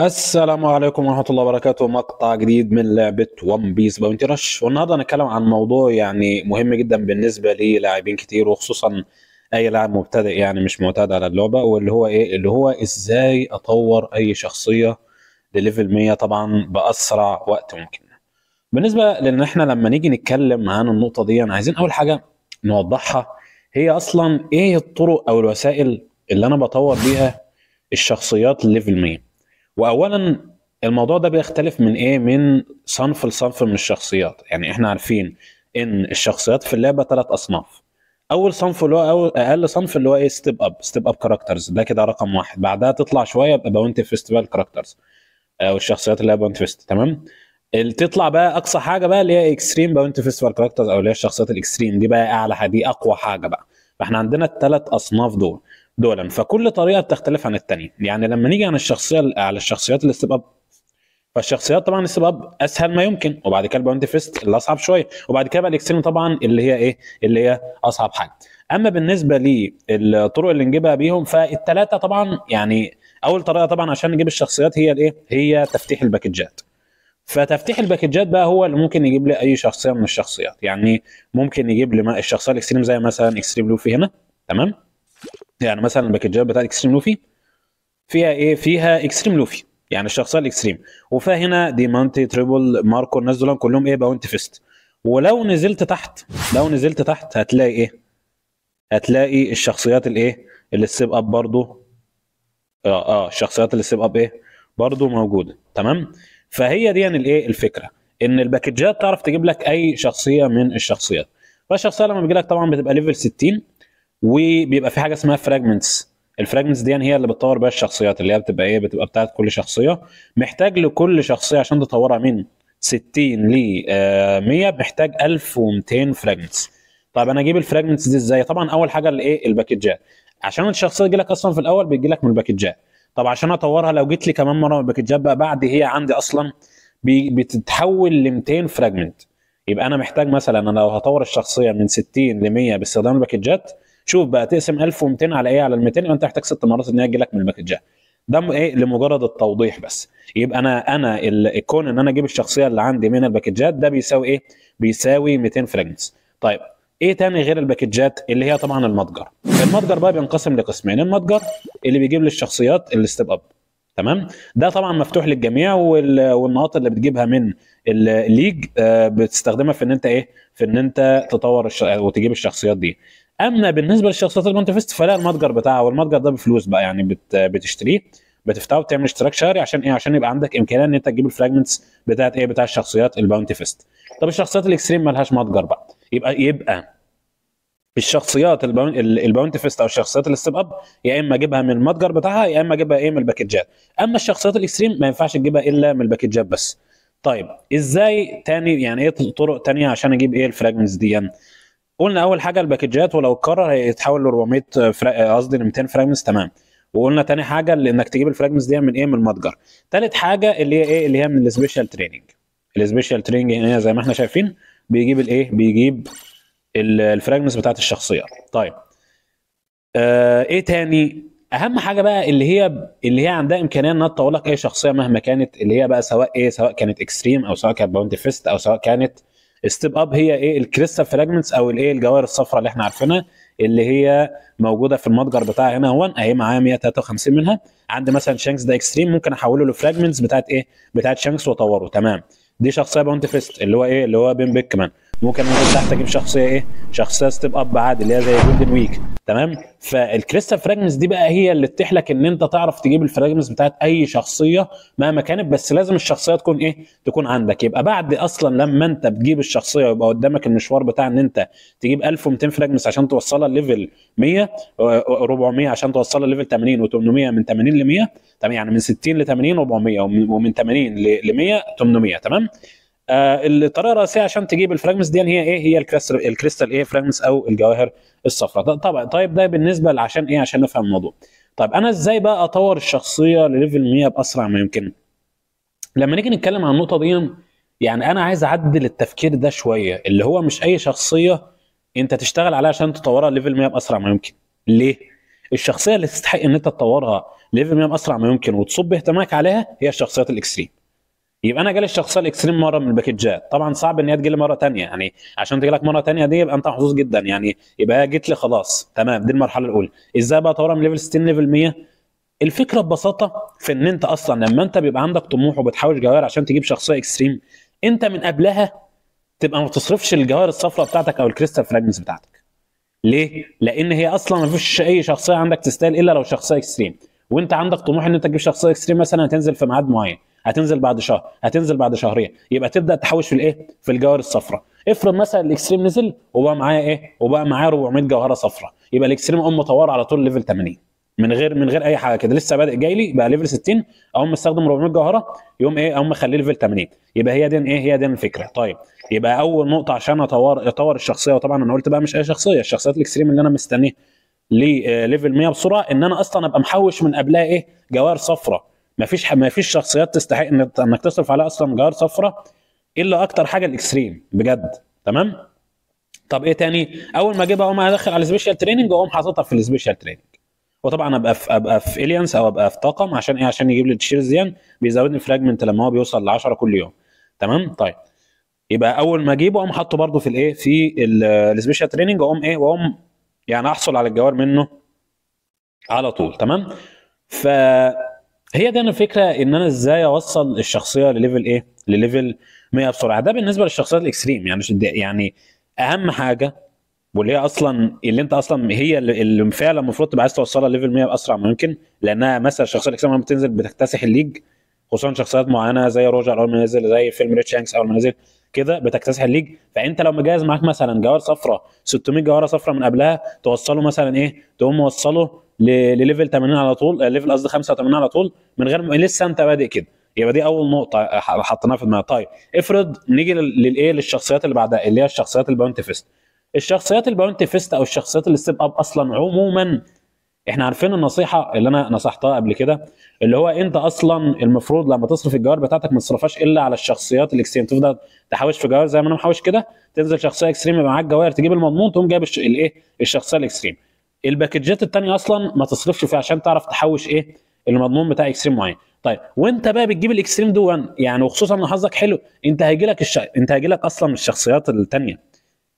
السلام عليكم ورحمة الله وبركاته مقطع جديد من لعبة ون بيس باونتي رش والنهاردة هنتكلم عن موضوع يعني مهم جدا بالنسبة للاعبين كتير وخصوصا أي لاعب مبتدئ يعني مش معتاد على اللعبة واللي هو إيه اللي هو إزاي أطور أي شخصية لليفل 100 طبعا بأسرع وقت ممكن بالنسبة لأن إحنا لما نيجي نتكلم عن النقطة دي أنا عايزين أول حاجة نوضحها هي أصلا إيه الطرق أو الوسائل اللي أنا بطور بيها الشخصيات لليفل 100 واولا الموضوع ده بيختلف من ايه من صنف لصنف من الشخصيات يعني احنا عارفين ان الشخصيات في اللعبه ثلاث اصناف اول صنف اللي هو أول اقل صنف اللي هو ايه ستيب اب ستيب اب كاركترز ده كده رقم واحد بعدها تطلع شويه يبقى باونتي فيستيفال كاركترز او الشخصيات اللي هي باونتي فيست تمام تطلع بقى اقصى حاجه بقى اللي هي اكستريم باونتي فيستيفال كاركترز او اللي هي الشخصيات الاكستريم دي بقى اعلى دي اقوى حاجه بقى فاحنا عندنا الثلاث اصناف دول دولا فكل طريقه بتختلف عن الثانيه يعني لما نيجي عن الشخصيه على الشخصيات الستيب اب فالشخصيات طبعا الستيب اب اسهل ما يمكن وبعد كده الباوند فيست اللي اصعب شويه وبعد كده بقى الاكستريم طبعا اللي هي ايه اللي هي اصعب حاجه اما بالنسبه للطرق اللي نجيبها بيهم فالثلاثه طبعا يعني اول طريقه طبعا عشان نجيب الشخصيات هي الايه هي تفتيح الباكجات فتفتيح الباكجات بقى هو اللي ممكن يجيب لي اي شخصيه من الشخصيات يعني ممكن يجيب لي الشخصيه الاكستريم زي مثلا اكستريم لوفي هنا تمام يعني مثلا الباكجات بتاع اكستريم لوفي فيها ايه فيها اكستريم لوفي يعني الشخصيه الاكستريم وفيها هنا ديمانتي تريبل ماركو الناس دول كلهم ايه باونتي فيست ولو نزلت تحت لو نزلت تحت هتلاقي ايه هتلاقي الشخصيات الايه اللي السيب اب برضه اه اه الشخصيات اللي السيب اب ايه برضه موجوده تمام فهي دي يعني الايه الفكره ان الباكجات تعرف تجيب لك اي شخصيه من الشخصيات فالشخصيه لما بيجي لك طبعا بتبقى ليفل 60 وبيبقى في حاجه اسمها فراجمنتس الفراجمنتس دي يعني هي اللي بتطور بيها الشخصيات اللي هي بتبقى ايه بتبقى بتاعت كل شخصيه محتاج لكل شخصيه عشان تطورها من 60 ل 100 آه، محتاج 1200 فراجمنتس طيب انا اجيب الفراجمنتس دي ازاي طبعا اول حاجه الايه الباكجات عشان الشخصيه تجي لك اصلا في الاول بتجي لك من الباكجات طب عشان اطورها لو جيت لي كمان مره من الباكجات بقى بعد هي عندي اصلا بتتحول ل 200 فراجمنت يبقى انا محتاج مثلا انا لو هطور الشخصيه من 60 ل 100 باستخدام الباكجات شوف بقى تقسم 1200 على ايه على ال 200 يبقى انت محتاج ست مرات ان هي تجي لك من الباكجات ده ايه لمجرد التوضيح بس يبقى انا انا الكون ان انا اجيب الشخصيه اللي عندي من الباكجات ده بيساوي ايه بيساوي 200 فريجنس طيب ايه تاني غير الباكجات اللي هي طبعا المتجر المتجر بقى بينقسم لقسمين المتجر اللي بيجيب لي الشخصيات الستيب اب تمام ده طبعا مفتوح للجميع والنقاط اللي بتجيبها من الليج آه، بتستخدمها في ان انت ايه في ان انت تطور الش... وتجيب الشخصيات دي اما بالنسبه للشخصيات المنتفست فلا المتجر بتاعها والمتجر ده بفلوس بقى يعني بت بتشتريه بتفتحه وتعمل اشتراك شهري عشان ايه عشان يبقى عندك امكانيه ان انت تجيب الفراجمنتس بتاعت ايه بتاع الشخصيات الباونتي فيست طب الشخصيات الاكستريم مالهاش متجر بقى يبقى يبقى الشخصيات الباونتي فيست او الشخصيات الستيب اب يا اما اجيبها من المتجر بتاعها يا اما اجيبها ايه من الباكجات اما الشخصيات الاكستريم ما ينفعش تجيبها الا من الباكجات بس طيب ازاي تاني يعني ايه طرق تانية عشان اجيب ايه الفراجمنتس دي يعني قلنا اول حاجه الباكجات ولو اتكرر هيتحول ل 400 قصدي ل 200 فراجمنتس تمام وقلنا تاني حاجه اللي انك تجيب الفراجمنتس دي من ايه من المتجر تالت حاجه اللي هي ايه اللي هي من السبيشال تريننج السبيشال تريننج هنا زي ما احنا شايفين بيجيب الايه بيجيب الفراجمنتس بتاعت الشخصيه طيب آه ايه تاني اهم حاجه بقى اللي هي اللي هي عندها امكانيه انها تطور لك اي شخصيه مهما كانت اللي هي بقى سواء ايه سواء كانت اكستريم او سواء كانت باوند فيست او سواء كانت ستيب اب هي ايه الكريستال فراجمنتس او الايه الجواهر الصفراء اللي احنا عارفينها اللي هي موجوده في المتجر بتاعها هنا اهون اهي معايا 153 منها عندي مثلا شانكس ده اكستريم ممكن احوله لفراجمنتس بتاعت ايه بتاعت شانكس واطوره تمام دي شخصيه باونت فيست اللي هو ايه اللي هو بين بيك كمان ممكن انت محتاج شخصيه ايه؟ شخصيه ستيب اب عادي اللي هي زي جولدن ويك تمام؟ فالكريستال فراجمنتس دي بقى هي اللي تتيح لك ان انت تعرف تجيب الفراجمنتس بتاعت اي شخصيه مهما كانت بس لازم الشخصيه تكون ايه؟ تكون عندك يبقى بعد اصلا لما انت بتجيب الشخصيه ويبقى قدامك المشوار بتاع ان انت تجيب 1200 فراجمنتس عشان توصلها ليفل 100 400 عشان توصلها ليفل 80 و800 من 80 ل 100 تمام يعني من 60 ل 80 400 ومن 80 ل 100 800 تمام؟ آه الطريقه الرئيسيه عشان تجيب الفراجمنتس دي يعني هي ايه هي الكريستال الكريستال ايه فراجمنتس او الجواهر الصفراء طبعا طيب ده بالنسبه لعشان ايه عشان نفهم الموضوع طيب انا ازاي بقى اطور الشخصيه لليفل 100 باسرع ما يمكن لما نيجي نتكلم عن النقطه دي يعني انا عايز اعدل التفكير ده شويه اللي هو مش اي شخصيه انت تشتغل عليها عشان تطورها ليفل 100 باسرع ما يمكن ليه الشخصيه اللي تستحق ان انت تطورها ليفل 100 باسرع ما يمكن وتصب اهتمامك عليها هي الشخصيات الاكستريم يبقى انا جالي الشخصيه الاكستريم مره من الباكجات طبعا صعب ان هي تجي لي مره ثانيه يعني عشان تجي لك مره ثانيه دي يبقى انت محظوظ جدا يعني يبقى جيت لي خلاص تمام دي المرحله الاولى ازاي بقى اطورها من ليفل 60 ليفل 100 الفكره ببساطه في ان انت اصلا لما انت بيبقى عندك طموح وبتحوش جواهر عشان تجيب شخصيه اكستريم انت من قبلها تبقى ما بتصرفش الجواهر الصفراء بتاعتك او الكريستال فراجمنتس بتاعتك ليه لان هي اصلا ما فيش اي شخصيه عندك تستاهل الا لو شخصيه اكستريم وانت عندك طموح ان انت تجيب شخصيه اكستريم مثلا تنزل في ميعاد معين هتنزل بعد شهر هتنزل بعد شهرين يبقى تبدا تحوش في الايه في الجوهر الصفراء افرض مثلا الاكستريم نزل وبقى معاه ايه وبقى معاه 400 جوهره صفراء يبقى الاكستريم اقوم مطور على طول ليفل 80 من غير من غير اي حاجه كده لسه بادئ جاي لي بقى ليفل 60 اقوم مستخدم 400 جوهره يقوم ايه اقوم مخليه ليفل 80 يبقى هي دي ايه هي دي الفكره طيب يبقى اول نقطه عشان اطور اطور الشخصيه وطبعا انا قلت بقى مش اي شخصيه الشخصيات الاكستريم اللي انا مستنيه ليفل 100 آه، بسرعه ان انا اصلا ابقى محوش من قبلها ايه جوار صفره ما فيش ما فيش شخصيات تستحق ان انك تصرف عليها اصلا جار صفرة الا اكتر حاجه الاكستريم بجد تمام طب ايه تاني اول ما اجيبها اقوم ادخل على السبيشال تريننج واقوم حاططها في السبيشال تريننج وطبعا ابقى في ابقى في الينس او ابقى في طاقم عشان ايه عشان يجيب لي الشيرز دي بيزودني فراجمنت لما هو بيوصل ل 10 كل يوم تمام طيب يبقى اول ما اجيبه اقوم حاطه برده في الايه في السبيشال تريننج واقوم ايه واقوم يعني احصل على الجوار منه على طول تمام ف هي دي انا الفكره ان انا ازاي اوصل الشخصيه لليفل ايه لليفل 100 بسرعه ده بالنسبه للشخصيات الاكستريم يعني يعني اهم حاجه واللي هي اصلا اللي انت اصلا هي اللي فعلا المفروض تبقى عايز توصلها ليفل 100 باسرع ما يمكن لانها مثلا الشخصيه الاكستريم لما بتنزل بتكتسح الليج خصوصا شخصيات معينه زي روجر اول ما نزل زي فيلم ريتش هانكس اول ما نزل كده بتكتسح الليج فانت لو مجهز معاك مثلا جوار صفراء 600 جواره صفراء من قبلها توصله مثلا ايه تقوم موصله لليفل 80 على طول آه، ليفل قصدي 85 على طول من غير لسه انت بادئ كده يبقى دي اول نقطه آه، حطيناها في دماغنا طيب افرض نيجي للايه للشخصيات اللي بعدها اللي هي الشخصيات الباونتي فيست الشخصيات الباونتي فيست او الشخصيات اللي ستيب اب اصلا عموما احنا عارفين النصيحه اللي انا نصحتها قبل كده اللي هو انت اصلا المفروض لما تصرف الجوار بتاعتك ما تصرفهاش الا على الشخصيات الاكستريم تفضل تحوش في جوار زي ما انا محوش كده تنزل شخصيه اكستريم يبقى معاك جواهر تجيب المضمون تقوم جايب الايه الشخصيه الاكستريم الباكجات الثانيه اصلا ما تصرفش فيها عشان تعرف تحوش ايه المضمون بتاع اكستريم معين طيب وانت بقى بتجيب الاكستريم دون يعني وخصوصا ان حظك حلو انت هيجي لك الش... انت هيجي لك اصلا من الشخصيات الثانيه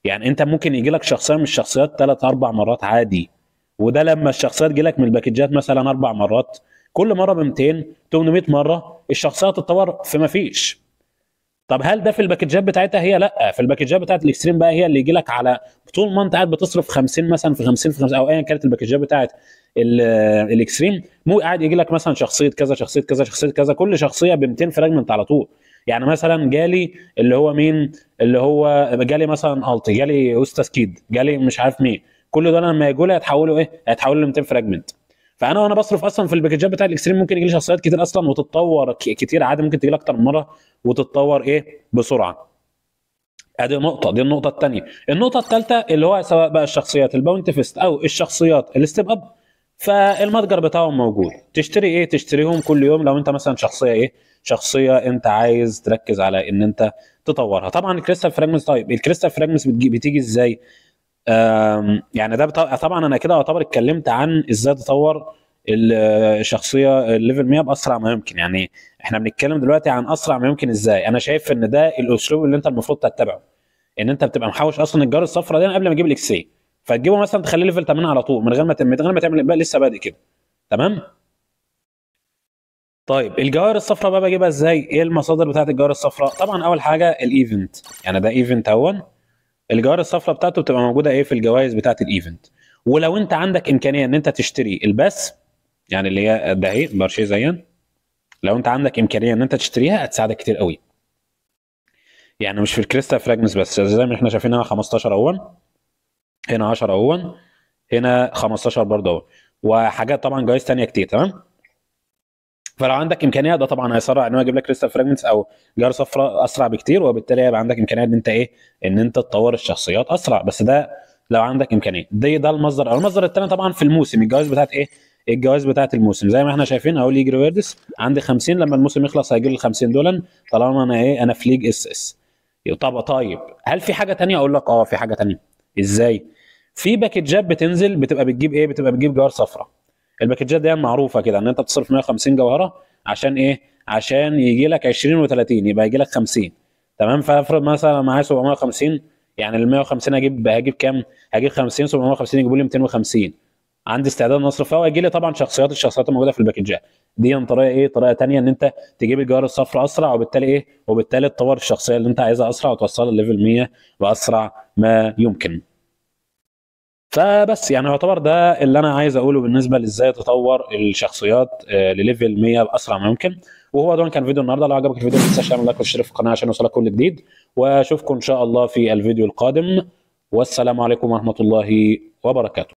يعني انت ممكن يجي لك شخصيه من الشخصيات ثلاث اربع مرات عادي وده لما الشخصيات تجي لك من الباكجات مثلا اربع مرات كل مره ب 200 800 مره الشخصيه تتطور فما فيش طب هل ده في الباكجات بتاعتها هي لا في الباكجات بتاعت الاكستريم بقى هي اللي يجي لك على طول ما انت قاعد بتصرف 50 مثلا في 50 في 50 او ايا كانت الباكجات بتاعت آه، الاكستريم مو قاعد يجي لك مثلا شخصيه كذا شخصيه كذا شخصيه كذا كل شخصيه ب 200 فراجمنت على طول يعني مثلا جالي اللي هو مين اللي هو جالي مثلا التي جالي اوستاس كيد جالي مش عارف مين كل دول لما يجوا لي هيتحولوا ايه هيتحولوا ل 200 فراجمنت فانا وانا بصرف اصلا في الباكجات بتاع الاكستريم ممكن يجي لي شخصيات كتير اصلا وتتطور كتير عادي ممكن تجي لي اكتر من مره وتتطور ايه بسرعه ادي نقطة دي النقطة الثانية، النقطة الثالثة اللي هو سواء بقى الشخصيات الباونت فيست او الشخصيات الستيب اب فالمتجر بتاعهم موجود، تشتري ايه؟ تشتريهم كل يوم لو انت مثلا شخصية ايه؟ شخصية انت عايز تركز على ان انت تطورها، طبعا الكريستال فراجمنتس طيب الكريستال فراجمنتس بتيجي ازاي؟ يعني ده طبعا انا كده اعتبر اتكلمت عن ازاي تطور الشخصيه الليفل 100 باسرع ما يمكن يعني احنا بنتكلم دلوقتي عن اسرع ما يمكن ازاي انا شايف ان ده الاسلوب اللي انت المفروض تتبعه ان انت بتبقى محوش اصلا الجار الصفراء دي قبل ما تجيب الاكس اي فتجيبه مثلا تخليه ليفل 8 على طول من غير ما من غير ما تعمل بقى لسه بادئ كده تمام طيب الجوار الصفراء بقى بجيبها ازاي ايه المصادر بتاعت الجوار الصفراء طبعا اول حاجه الايفنت يعني ده ايفنت اهو الجوائز الصفراء بتاعته بتبقى موجوده ايه في الجوائز بتاعه الايفنت ولو انت عندك امكانيه ان انت تشتري البث يعني اللي هي ده اهي بارشيه زين لو انت عندك امكانيه ان انت تشتريها هتساعدك كتير قوي يعني مش في الكريستا فراجمنتس بس زي ما احنا شايفين هنا 15 اهو هنا 10 اهو هنا 15 برضه اهو وحاجات طبعا جوائز ثانيه كتير تمام فلو عندك امكانيه ده طبعا هيسرع ان هو يجيب لك كريستال فراجمنتس او جار صفراء اسرع بكتير وبالتالي هيبقى عندك امكانيه ان انت ايه ان انت تطور الشخصيات اسرع بس ده لو عندك امكانيه ده ده المصدر او المصدر الثاني طبعا في الموسم الجوائز بتاعت ايه الجوائز بتاعت الموسم زي ما احنا شايفين اقول ليج ريفيردس عندي 50 لما الموسم يخلص هيجي لي 50 دولار طالما انا ايه انا في ليج اس اس طب طيب هل في حاجه ثانيه اقول لك اه في حاجه ثانيه ازاي في باكجات بتنزل بتبقى بتجيب ايه بتبقى بتجيب جوار صفراء الباكجات دي معروفه كده ان انت بتصرف 150 جوهره عشان ايه عشان يجي لك 20 و30 يبقى يجي لك 50 تمام فافرض مثلا معايا 750 يعني ال 150 هجيب هجيب كام هجيب 50 750 يجيبوا لي 250 عندي استعداد ان اصرف فيها ويجي لي طبعا شخصيات الشخصيات الموجوده في الباكجات دي طريقه ايه طريقه ثانيه ان انت تجيب الجوهر الصفر اسرع وبالتالي ايه وبالتالي تطور الشخصيه اللي انت عايزها اسرع وتوصلها لليفل 100 باسرع ما يمكن فبس يعني يعتبر ده اللي انا عايز اقوله بالنسبه لازاي تطور الشخصيات آه، لليفل 100 باسرع ما يمكن وهو ده كان فيديو النهارده لو عجبك الفيديو ما تنساش تعمل لايك وتشترك في القناه عشان يوصلك كل جديد واشوفكم ان شاء الله في الفيديو القادم والسلام عليكم ورحمه الله وبركاته